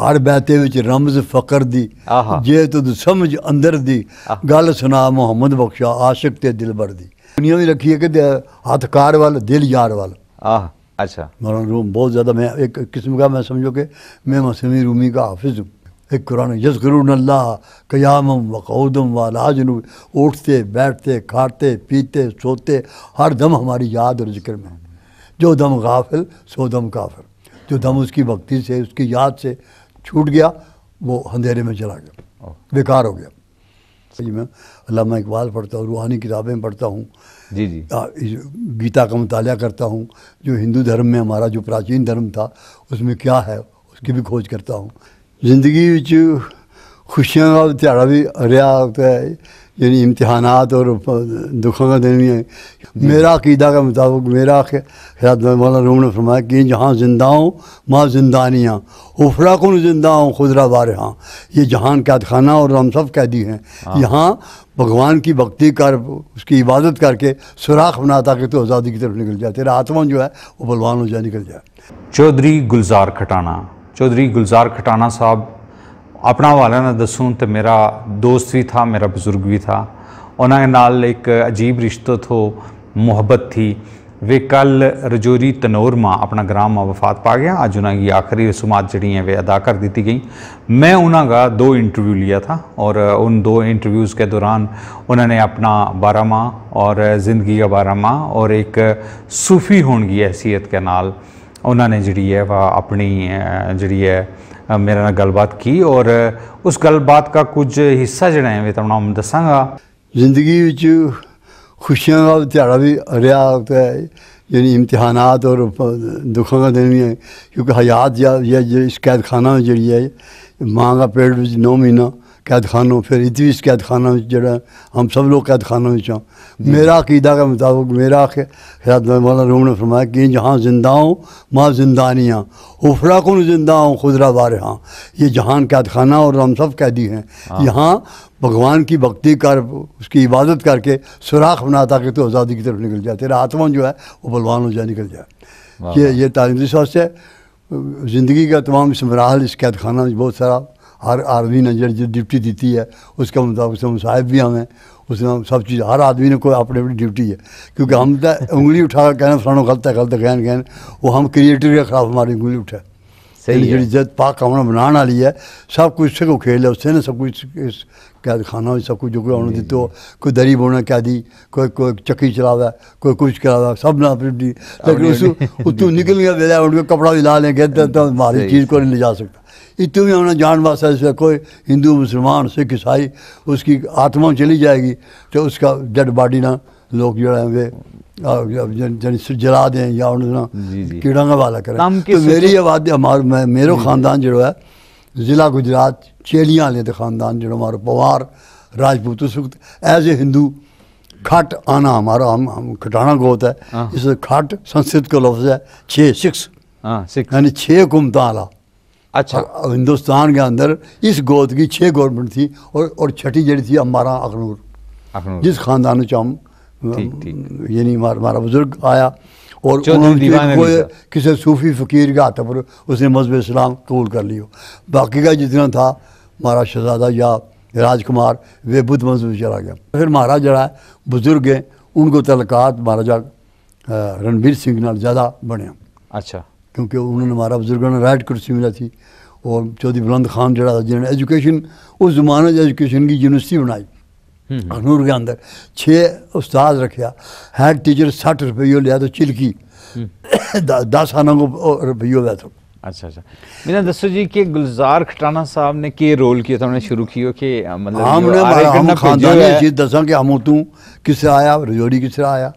हर बैते रमज फकर जे तुद तो समझ अंदर दी गल सुना मुहम्मद बख्शा आशक ते दिल ਤੇ दी दुनिया भी रखी है कि हथ कार वाल दिल यार वाल अच्छा रूम बहुत ज़्यादा मैं एक किस्म का मैं समझो कि मैं मसमी रूमी का हाफिज हूँ एक कुरान यसगरुल्ला क़याम वक़दम वालाजनूब उठते बैठते खाते पीते सोते हर दम हमारी याद और जिक्र में जो दम गाफिल सो दम काफिल जो दम उसकी भक्ति से उसकी याद से छूट गया वो अंधेरे में चला गया बेकार हो गया सही में अलामा इकबाल पढ़ता हूँ रूहानी किताबें पढ़ता हूँ जी जी गीता का मुताल करता हूँ जो हिंदू धर्म में हमारा जो प्राचीन धर्म था उसमें क्या है उसकी भी खोज करता हूँ ज़िंदगी खुशियों का त्याड़ा भी रहा होता है यानी इम्तहान और दुखों का दिन भी है मेरा अकीदा के मुताबिक मेरा ख्याल मौला रूम ने फरमाया कि जहाँ जिंदा हूँ माँ जिंदानियाँ उफरा कौन जिंदा हूँ खुदरा बार हाँ ये जहान कैद खाना और हम सब कैदी हैं हाँ। यहाँ भगवान की भक्ति कर उसकी इबादत करके सुराख बना ताकि तो आज़ादी की तरफ निकल जाए तेरा आत्मा जो है वो बलवान हो जाए निकल जाए चौधरी गुलजार खटाना चौधरी गुलजार खटाना साहब अपना हवाले ना दसूँ तो मेरा दोस्त भी था मेरा ਬਜ਼ੁਰਗ भी था उन्होंने नाल एक अजीब ਰਿਸ਼ਤਾ ਥੋ ਮੁਹੱਬਤ थी वे कल रजौरी तनौर माँ अपना ग्राम माँ वफात पा गया अज उन्होंने आखिरी रसूमात जड़ी हैं वे अदा कर दी गई मैं उन्होंने दो इंटरव्यू लिया था और उन दो इंटरव्यूज़ के दौरान उन्होंने अपना बारह माह और ज़िंदगी का बारह माह और एक सूफी होनगी हैसीयत के नाल उन्होंने जी है वह अपनी जी है मेरे न गलबात की और उस गलबात का कुछ हिस्सा जोड़ा है मैं तुम दसागा जिंदगी खुशियों का ध्याड़ा भी रहा है यानी इम्तिहान और दुखों का दिन भी है क्योंकि हयात या जो इस खाना जी है माँ का पेट नौ महीना कैदखानों फिर इतवीस कैदखाना जरा हम सब लोग कैदखानों में चाहूँ मेरा अकीदा के मुताबिक मेरा ख्याल मौलाना रूम ने फरमाया कि जहाँ जिंदा हूँ माँ जिंदानियाँ उफरा कौन जिंदा हूँ खुदरा बार हाँ ये जहान कैदखाना और हम सब कैदी हैं यहाँ भगवान की भक्ति कर उसकी इबादत करके सुराख बना ताकि तो आज़ादी की तरफ निकल जाए तेरा आत्मा जो है वो बलवान हो जाए निकल जाए ये ये तारीख सोच है ज़िंदगी का तमाम इसमराहल इस कैद खाना बहुत सारा हर आदमी ने जी ड्यूटी दी है उसके मुताबिक से मुसाहिब भी हमें उसने सब चीज़ हर आदमी ने कोई अपनी अपनी ड्यूटी है क्योंकि हम तो उंगली उठा कहना फलाना गलत है गलत कहन कहन वो हम क्रिएटिव के खिलाफ हमारी उंगली उठा ਸਹੀ ਜਿਹੜੀ ਜਦ ਪਾਕ ਆਉਣਾ ਬਣਾਉਣ ਵਾਲੀ ਹੈ ਸਭ ਕੁਝ ਉਸੇ ਕੋ ਖੇਲ ਹੈ ਉਸੇ ਨੇ ਸਭ ਕੁਝ क्या खाना सब कुछ जो उन्होंने दी तो कोई दरी बोना क्या दी कोई कोई चक्की चलावे कोई कुछ करावा सब ना अपनी लेकिन उस उतू निकल गया वेला उनके कपड़ा भी ला लें कहते तो हमारी चीज़ को नहीं ले जा सकता इतने में उन्होंने जान बासा इसमें कोई हिंदू मुसलमान सिख ईसाई उसकी आत्मा चली जाएगी तो उसका डेड बॉडी ना लोग जो है वे जला दें या उन्होंने कीड़ा वाला करें तो मेरी आबादी हमारो मेरो ख़ानदान जो है ज़िला गुजरात चेलियाँ वाले तो ख़ानदान जो हमारे पवार राजपूत उस वक्त एज ए हिंदू खट आना हमारा हम हम खटाना गोत है हाँ। इस खट संस्कृत का लफ्ज़ है छः हाँ, सिक्स यानी छः कुमता आला अच्छा हिंदुस्तान के अंदर इस गोत की छः गवर्नमेंट थी और और छठी जड़ी थी अम्बारा अखनूर जिस ख़ानदान हम ये नहीं यानी हमारा बुजुर्ग आया और कोई किसी सूफी फ़कीर के हाथ पर उसने मजहब इस्लाम कबूल कर लियो बाकी का जितना था महाराज शहजादा या राजकुमार वे बुद्ध मजहब चला गया फिर महाराज जरा बुजुर्ग हैं उनको तलकात महाराजा रणबीर सिंह ना ज़्यादा बने अच्छा क्योंकि उन्होंने महाराज बुजुर्गों ने राइट कुर्सी मिला थी और चौधरी बुलंद खान जरा जिन्होंने एजुकेशन उस जमाने एजुकेशन की यूनिवर्सिटी बनाई अखनूर हम्म। के अंदर छे उस्ताद रखा हैड टीचर सठ रुपये लिया तो चिलकी हम्म। दस आना को रुपये लिया तो अच्छा अच्छा मैंने दसो जी कि गुलजार खटाना साहब ने के रोल किया था हमने शुरू किया कि मतलब हमने हाँ, हम खानदानी चीज दसा कि हम तू किस आया रजौरी किस आया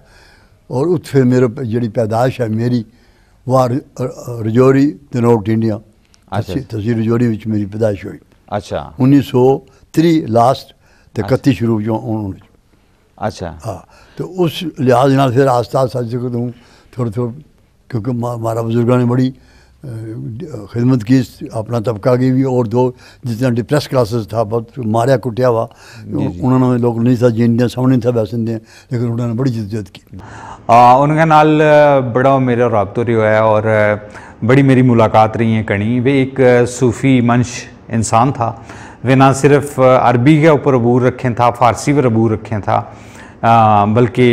और उस फिर मेरे जी पैदाइश है मेरी वह रजौरी तनोट इंडिया अच्छा। तहसील रजौरी मेरी पैदाइश हुई अच्छा उन्नीस सौ त्री लास्ट तो कत्ती ਸ਼ੁਰੂ ਜੋ अच्छा हाँ तो उस लिहाज न फिर आस्ता आस्ता ਜਿਕਰ ਹੂੰ थोड़ा थोड़ा क्योंकि हमारा बुजुर्गों ने बड़ी खिदमत की अपना तबका की भी और दो जितना डिप्रेस क्लासेस था बहुत मारिया कुटिया हुआ उन्होंने लोग नहीं था जीन सामने था बैसन दिया लेकिन उन्होंने बड़ी जिद्दत की आ, उनके नाल बड़ा मेरा रबत रो है और बड़ी मेरी मुलाकात रही है कणी वे एक सूफ़ी मंश इंसान था वे ना सिर्फ अरबी के ऊपर अबूर रखें था फ़ारसी पर अबूर रखें था बल्कि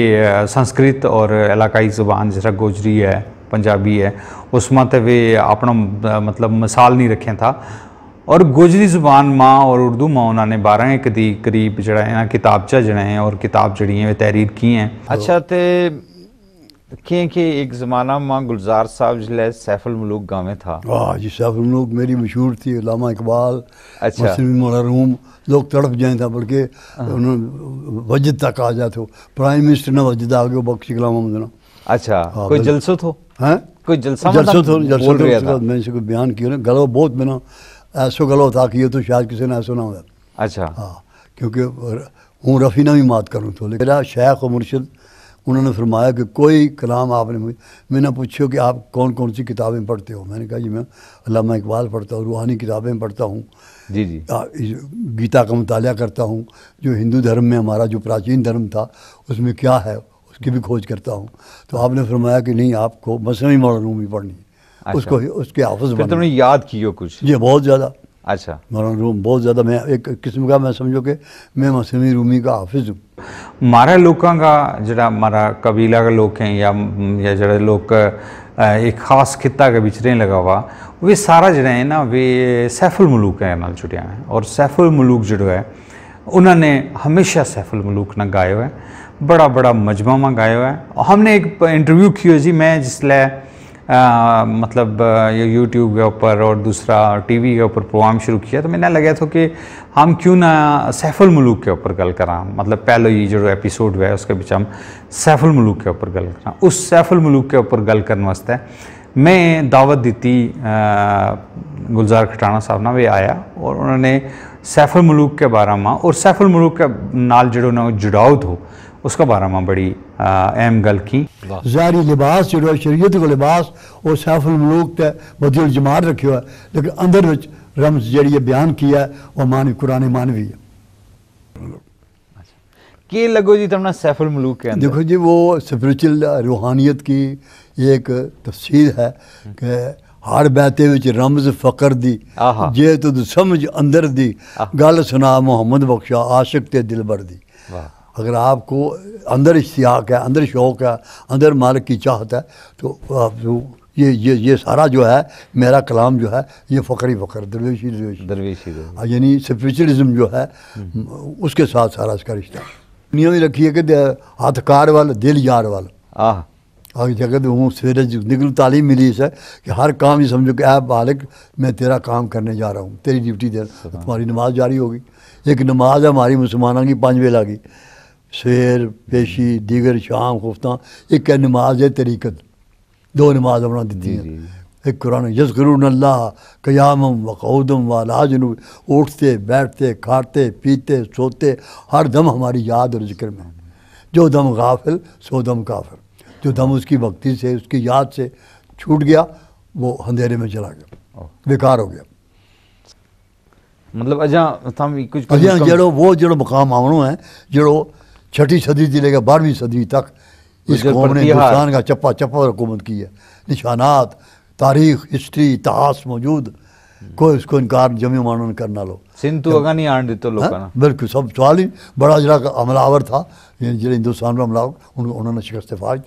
संस्कृत और इलाकई ज़बान जरा गोजरी है पंजाबी है उसमें तो वे अपना मतलब मिसाल नहीं रखें था और गोजरी जुबान माँ और उर्दू माँ उन्होंने बारह कदी करीब जरा किताबचा जड़े हैं और किताब जड़ी हैं वे तहरीर की हैं अच्छा तो देखिए कि एक ज़माना माँ गुलजार साहब जिले सैफुल मलूक गाँव में था वाह जी सैफुल मलूक मेरी मशहूर थी लामा इकबाल अच्छा मरहूम लोग तड़प जाए था बल्कि हाँ। उन्होंने वजद तक आ जाते हो प्राइम मिनिस्टर ने वजद आ गए बख्शी गुलाम मदना अच्छा हाँ, कोई जलसो थो हैं कोई जलसा मतलब जलसो थो जलसो मैंने मैंने कोई बयान किया ना गलो बहुत मैंने ऐसो गलो था कि ये तो शायद किसी ने ऐसा ना हो अच्छा हाँ क्योंकि हूँ रफ़ी ना भी मात करूँ तो लेकिन शेख और मुर्शद उन्होंने फरमाया कि कोई कलाम आपने मुझे मैंने पूछो कि आप कौन कौन सी किताबें पढ़ते हो मैंने कहा जी मैं अलामा इकबाल पढ़ता हूँ रूहानी किताबें पढ़ता हूँ जी जी गीता का मताल करता हूँ जो हिंदू धर्म में हमारा जो प्राचीन धर्म था उसमें क्या है उसकी भी खोज करता हूँ तो आपने फरमाया कि नहीं आपको मसनवी मौलाना भी पढ़नी अच्छा। उसको उसके हाफज में तुमने याद की हो कुछ ये बहुत ज़्यादा अच्छा मौलाना रूम बहुत ज़्यादा मैं एक किस्म का मैं समझो कि मैं मसनवी रूमी का हाफिज़ हूँ ਮਾਰਾ लोगों का ਜਿਹੜਾ ਮਾਰਾ कबीला का लोग हैं या ਜਾਂ ਜਿਹੜੇ ਲੋਕ ਇੱਕ ਖਾਸ ਖਿੱਤਾ ਦੇ ਵਿੱਚ ਰਹਿਣ ਲਗਾ ਵਾ वे सारा जड़ा है ना वे सैफुल मलूक है नाल जुड़िया है और सैफुल मलूक जो है उन्होंने हमेशा सैफुल मलूक ना गाया है बड़ा बड़ा मजमा में गाया है हमने एक इंटरव्यू किया जी मैं जिसलै आ, मतलब यूट्यूब के ऊपर और दूसरा टीवी के ऊपर प्रोग्राम शुरू किया तो मैंने लगा था कि हम क्यों ना सैफुल मलूक के ऊपर गल करा मतलब पहले ये जो एपिसोड है उसके बीच हम सैफुल मलूक के ऊपर गल करा उस सैफुल मलूक के ऊपर गल करने वास्ते मैं दावत दी गुलजार खटाना साहब ना वे आया और उन्होंने सैफुल मलूक के बारे में और सैफुल मलूक के नाल जो जुड़ाव थो उसका बारे में बड़ी अहम गल की जारी लिबास जो शरीयत को लिबास और सैफुलमलूक है बदल जमार रखियो है लेकिन अंदर विच रमज जी बयान किया है वह मानवी कुरान मानवी है अच्छा। के लगो जी तुमने सैफुल मलूक के अंदर देखो जी वो स्पिरिचुअल रूहानियत की एक तफसील है कि हर बहते रमज फकर दी जे तुद समझ अंदर दी गल सुना मोहम्मद बख्शा आशिक ते दिलबर दी अगर आपको अंदर इश्तियाक है अंदर शौक़ है अंदर मालिक की चाहत है तो आप जो ये ये ये सारा जो है मेरा कलाम जो है ये फ़कर ही फ़कर दरवेशी दरवेशी दरवेशी यानी स्पिरिचुअलिज्म जो है उसके साथ सारा इसका रिश्ता दुनिया में रखी है कि हथकार वाल दिल यार वाल आह और जगत तो हूँ सवेरे निकल तालीम मिली इसे कि हर काम ही समझो कि ऐप मालिक मैं तेरा काम करने जा रहा हूँ तेरी ड्यूटी दे तुम्हारी नमाज जारी होगी एक नमाज है हमारी मुसलमानों की पाँच बेला की शेर पेशी दीगर शाम खुफ्ता एक है नमाज तरीकत दो नमाज अपना दी एक कुरान यसगरून अल्लाह कयामम वकौदम लाजनू उठते बैठते खाते पीते सोते हर दम हमारी याद और जिक्र में जो दम गाफिल सो दम काफिल जो दम उसकी भक्ति से उसकी याद से छूट गया वो अंधेरे में चला गया बेकार हो गया मतलब अजा कुछ अजा जड़ो वो जड़ो मुकाम आवड़ो है जड़ो छठी सदी से लेकर बारहवीं सदी तक इस कौम ने हिंदुस्तान का चप्पा चप्पा हुकूमत की है निशानात तारीख हिस्ट्री इतिहास मौजूद कोई उसको इनकार जमी मानन करना लो सिंधु नहीं आन देते लोग हाँ, बिल्कुल सब सवाल ही बड़ा जरा हमलावर था जो हिंदुस्तान में हमलावर उनको उन्होंने शिकस्त फाज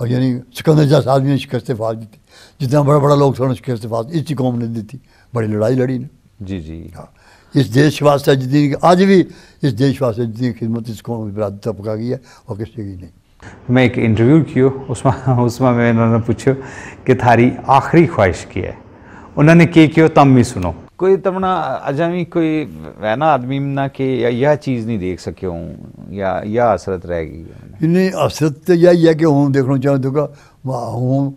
और यानी सिकंदर जैसा आदमी ने शिकस्त फाज दी थी जितना बड़ा बड़ा लोग थे उन्होंने शिकस्त फाज इसी कौम ने दी थी बड़ी लड़ाई लड़ी ने जी जी हाँ इस देश वास्ते जितनी आज भी इस देश वास्ते जितनी खिदमत इस कौम की बरादरी तक पका गई है और किसी की नहीं मैं एक इंटरव्यू किया उसमें उसमें मैं इन्होंने पूछो कि थारी आखिरी ख्वाहिश की है उन्होंने के कियो तम भी सुनो कोई तमना भी कोई है ना आदमी ना कि यह चीज़ नहीं देख सके हूँ या यह हसरत रह गई नहीं हसरत तो यही है कि हूँ देखना चाहूँ तो हूँ